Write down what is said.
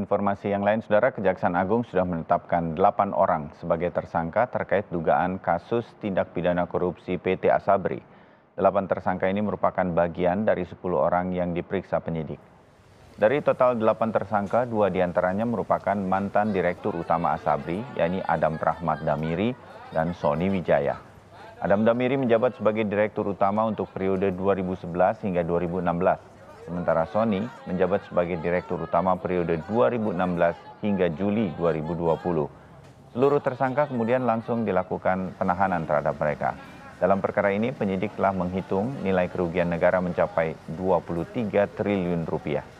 Informasi yang lain, Saudara, Kejaksaan Agung sudah menetapkan 8 orang sebagai tersangka terkait dugaan kasus tindak pidana korupsi PT Asabri. 8 tersangka ini merupakan bagian dari 10 orang yang diperiksa penyidik. Dari total 8 tersangka, dua diantaranya merupakan mantan Direktur Utama Asabri, yakni Adam Rahmat Damiri dan Sony Wijaya. Adam Damiri menjabat sebagai Direktur Utama untuk periode 2011 hingga 2016 sementara Sony menjabat sebagai Direktur Utama periode 2016 hingga Juli 2020. Seluruh tersangka kemudian langsung dilakukan penahanan terhadap mereka. Dalam perkara ini penyidik telah menghitung nilai kerugian negara mencapai 23 triliun rupiah.